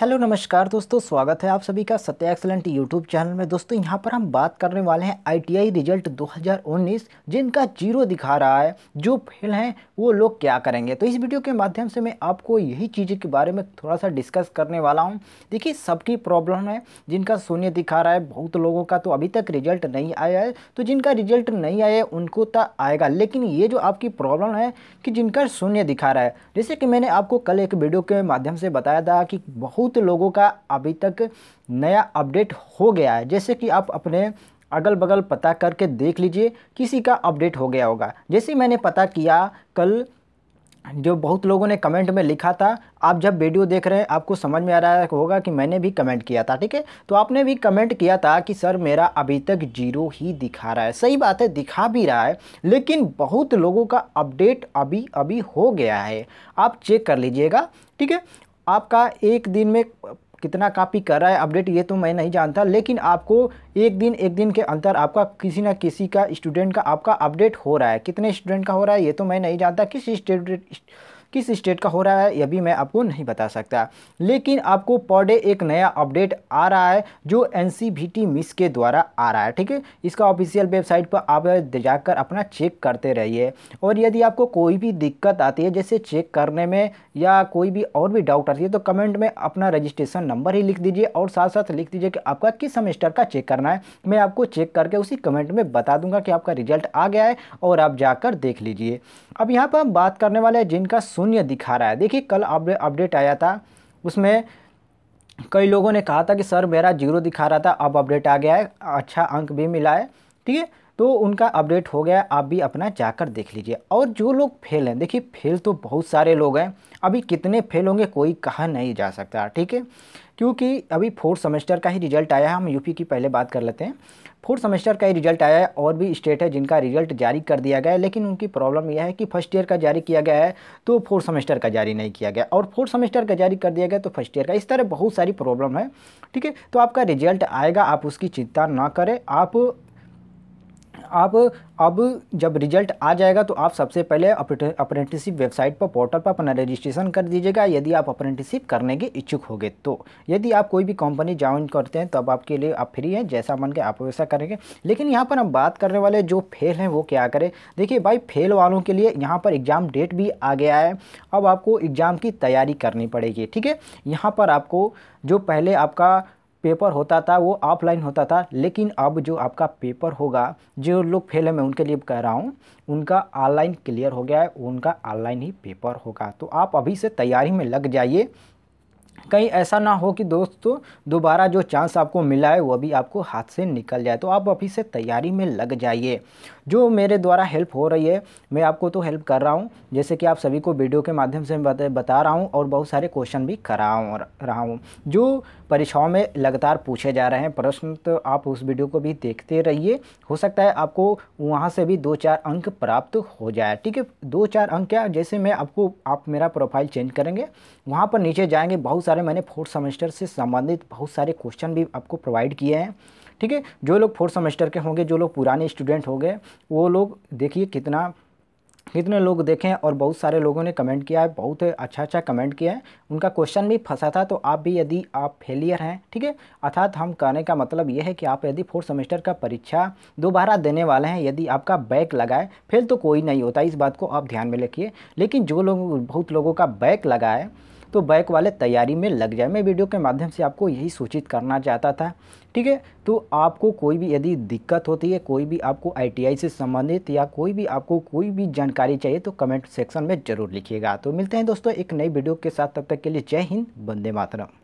hello नमस्कार दोस्तों स्वागत है आप सभी का सत्य एक्सलेंट यूट्यूब चैनल में दोस्तों यहां पर हम बात करने वाले हैं आईटीआई रिजल्ट 2019 जिनका जीरो दिखा रहा है जो फेल हैं वो लोग क्या करेंगे तो इस वीडियो के माध्यम से मैं आपको यही चीज़ के बारे में थोड़ा सा डिस्कस करने वाला हूं देखिए सबकी प्रॉब्लम है जिनका शून्य दिखा रहा है बहुत लोगों का तो अभी तक रिजल्ट नहीं आया है तो जिनका रिजल्ट नहीं आया है उनको तो आएगा लेकिन ये जो आपकी प्रॉब्लम है कि जिनका शून्य दिखा रहा है जैसे कि मैंने आपको कल एक वीडियो के माध्यम से बताया था कि बहुत बहुत लोगों का अभी तक नया अपडेट हो गया है जैसे कि आप अपने अगल बगल पता करके देख लीजिए किसी का अपडेट हो गया होगा जैसे मैंने पता किया कल जो बहुत लोगों ने कमेंट में लिखा था आप जब वीडियो देख रहे हैं आपको समझ में आ रहा होगा कि मैंने भी कमेंट किया था ठीक है तो आपने भी कमेंट किया था कि सर मेरा अभी तक जीरो ही दिखा रहा है सही बात है दिखा भी रहा है लेकिन बहुत लोगों का अपडेट अभी अभी हो गया है आप चेक कर लीजिएगा ठीक है आपका एक दिन में कितना कापी कर रहा है अपडेट ये तो मैं नहीं जानता लेकिन आपको एक दिन एक दिन के अंतर आपका किसी ना किसी का स्टूडेंट का आपका अपडेट हो रहा है कितने स्टूडेंट का हो रहा है ये तो मैं नहीं जानता किस स्टूडेंट किस स्टेट का हो रहा है यह भी मैं आपको नहीं बता सकता लेकिन आपको पर डे एक नया अपडेट आ रहा है जो एन मिस के द्वारा आ रहा है ठीक है इसका ऑफिशियल वेबसाइट पर आप जाकर अपना चेक करते रहिए और यदि आपको कोई भी दिक्कत आती है जैसे चेक करने में या कोई भी और भी डाउट आती है तो कमेंट में अपना रजिस्ट्रेशन नंबर ही लिख दीजिए और साथ साथ लिख दीजिए कि आपका किस सेमेस्टर का चेक करना है मैं आपको चेक करके उसी कमेंट में बता दूंगा कि आपका रिजल्ट आ गया है और आप जाकर देख लीजिए अब यहाँ पर हम बात करने वाले हैं जिनका शून्य दिखा रहा है देखिए कल अपडेट आया था उसमें कई लोगों ने कहा था कि सर मेरा जीरो दिखा रहा था अब अपडेट आ गया है अच्छा अंक भी मिला है ठीक है तो उनका अपडेट हो गया आप भी अपना जाकर देख लीजिए और जो लोग फेल हैं देखिए फेल तो बहुत सारे लोग हैं अभी कितने फेल होंगे कोई कहा नहीं जा सकता ठीक है क्योंकि अभी फोर्थ सेमेस्टर का ही रिजल्ट आया है हम यूपी की पहले बात कर लेते हैं फोर्थ सेमेस्टर का ही रिजल्ट आया है और भी स्टेट है जिनका रिजल्ट जारी कर दिया गया है लेकिन उनकी प्रॉब्लम यह है कि फर्स्ट ईयर का जारी किया गया है तो फोर्थ सेमेस्टर का जारी नहीं किया गया और फोर्थ सेमेस्टर का जारी कर दिया गया तो फर्स्ट ईयर का इस तरह बहुत सारी प्रॉब्लम है ठीक है तो आपका रिजल्ट आएगा आप उसकी चिंता ना करें आप आप अब जब रिजल्ट आ जाएगा तो आप सबसे पहले अप्रेंटिसिप वेबसाइट पर पोर्टल पर अपना रजिस्ट्रेशन कर दीजिएगा यदि आप अप्रेंटिसिप करने के इच्छुक होंगे तो यदि आप कोई भी कंपनी ज्वाइन करते हैं तब आपके लिए आप फ्री हैं जैसा मन के आप वैसा करेंगे लेकिन यहाँ पर हम बात करने वाले जो फेल हैं वो क्या करें देखिए भाई फेल वालों के लिए यहाँ पर एग्ज़ाम डेट भी आ गया है अब आपको एग्ज़ाम की तैयारी करनी पड़ेगी ठीक है यहाँ पर आपको जो पहले आपका पेपर होता था वो ऑफलाइन होता था लेकिन अब जो आपका पेपर होगा जो लोग फेल है मैं उनके लिए कह रहा हूँ उनका ऑनलाइन क्लियर हो गया है उनका ऑनलाइन ही पेपर होगा तो आप अभी से तैयारी में लग जाइए कहीं ऐसा ना हो कि दोस्तों दोबारा जो चांस आपको मिला है वो भी आपको हाथ से निकल जाए तो आप अभी से तैयारी में लग जाइए जो मेरे द्वारा हेल्प हो रही है मैं आपको तो हेल्प कर रहा हूँ जैसे कि आप सभी को वीडियो के माध्यम से बता रहा हूँ और बहुत सारे क्वेश्चन भी करा रहा हूँ जो परीक्षाओं में लगातार पूछे जा रहे हैं प्रश्न तो आप उस वीडियो को भी देखते रहिए हो सकता है आपको वहाँ से भी दो चार अंक प्राप्त हो जाए ठीक है दो चार अंक क्या जैसे मैं आपको आप मेरा प्रोफाइल चेंज करेंगे वहाँ पर नीचे जाएंगे बहुत सारे मैंने फोर्थ सेमेस्टर से संबंधित बहुत सारे क्वेश्चन भी आपको प्रोवाइड किए हैं ठीक है जो लोग फोर्थ सेमेस्टर के होंगे जो लोग पुराने स्टूडेंट होंगे वो लोग देखिए कितना जितने लोग देखें और बहुत सारे लोगों ने कमेंट किया है बहुत अच्छा अच्छा कमेंट किया है उनका क्वेश्चन भी फंसा था तो आप भी यदि आप फेलियर हैं ठीक है अर्थात हम कहने का मतलब ये है कि आप यदि फोर्थ सेमेस्टर का परीक्षा दोबारा देने वाले हैं यदि आपका बैक लगाए फेल तो कोई नहीं होता इस बात को आप ध्यान में रखिए लेकिन जो लोग बहुत लोगों का बैक लगाए तो बैक वाले तैयारी में लग जाए मैं वीडियो के माध्यम से आपको यही सूचित करना चाहता था ठीक है तो आपको कोई भी यदि दिक्कत होती है कोई भी आपको आईटीआई से संबंधित या कोई भी आपको कोई भी जानकारी चाहिए तो कमेंट सेक्शन में ज़रूर लिखिएगा तो मिलते हैं दोस्तों एक नई वीडियो के साथ तब तक के लिए जय हिंद बंदे मातरम